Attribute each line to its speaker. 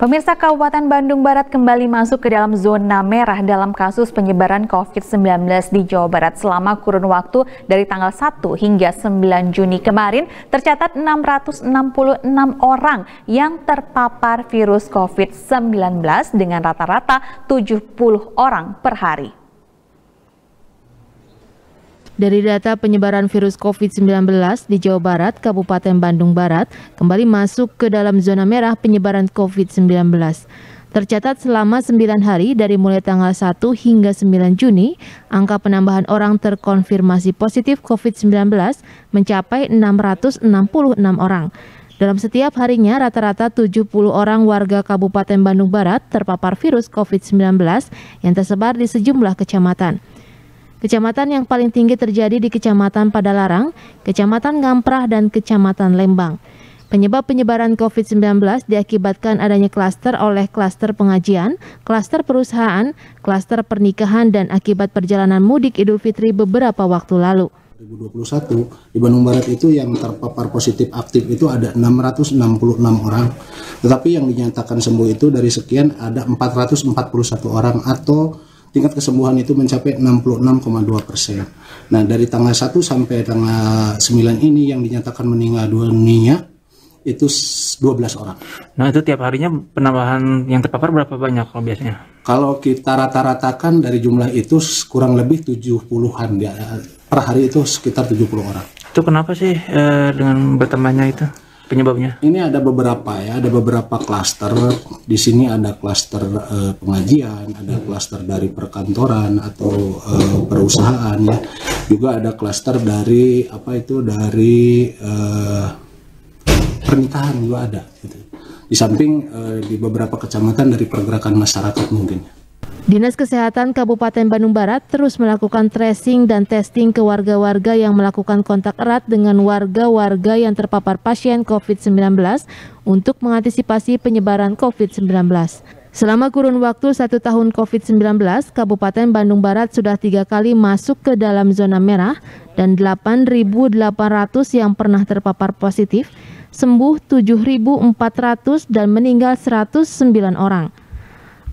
Speaker 1: Pemirsa Kabupaten Bandung Barat kembali masuk ke dalam zona merah dalam kasus penyebaran COVID-19 di Jawa Barat selama kurun waktu dari tanggal 1 hingga 9 Juni kemarin tercatat 666 orang yang terpapar virus COVID-19 dengan rata-rata 70 orang per hari.
Speaker 2: Dari data penyebaran virus COVID-19 di Jawa Barat, Kabupaten Bandung Barat kembali masuk ke dalam zona merah penyebaran COVID-19. Tercatat selama 9 hari dari mulai tanggal 1 hingga 9 Juni, angka penambahan orang terkonfirmasi positif COVID-19 mencapai 666 orang. Dalam setiap harinya, rata-rata 70 orang warga Kabupaten Bandung Barat terpapar virus COVID-19 yang tersebar di sejumlah kecamatan. Kecamatan yang paling tinggi terjadi di Kecamatan Padalarang, Kecamatan Ngamprah, dan Kecamatan Lembang. Penyebab penyebaran COVID-19 diakibatkan adanya klaster oleh klaster pengajian, klaster perusahaan, klaster pernikahan, dan akibat perjalanan mudik Idul Fitri beberapa waktu
Speaker 3: lalu. 2021 di Bandung Barat itu yang terpapar positif aktif itu ada 666 orang tetapi yang dinyatakan sembuh itu dari sekian ada 441 orang atau tingkat kesembuhan itu mencapai 66,2 persen. Nah, dari tanggal 1 sampai tanggal 9 ini yang dinyatakan meninggal dunia itu
Speaker 4: 12 orang. Nah, itu tiap harinya penambahan yang terpapar berapa banyak kalau biasanya?
Speaker 3: Kalau kita rata-ratakan dari jumlah itu kurang lebih 70-an ya. Eh, per hari itu sekitar 70 orang. Itu
Speaker 4: kenapa sih eh, dengan bertambahnya itu?
Speaker 3: penyebabnya? Ini ada beberapa ya, ada beberapa klaster. Di sini ada klaster uh, pengajian, ada klaster dari perkantoran atau uh, perusahaan ya. Juga ada klaster dari apa itu dari uh, pernikahan juga ada. Gitu. Di samping di beberapa kecamatan dari pergerakan masyarakat mungkin.
Speaker 2: Dinas Kesehatan Kabupaten Bandung Barat terus melakukan tracing dan testing ke warga-warga yang melakukan kontak erat dengan warga-warga yang terpapar pasien COVID-19 untuk mengantisipasi penyebaran COVID-19. Selama kurun waktu satu tahun COVID-19, Kabupaten Bandung Barat sudah tiga kali masuk ke dalam zona merah dan 8.800 yang pernah terpapar positif, sembuh 7.400 dan meninggal 109 orang.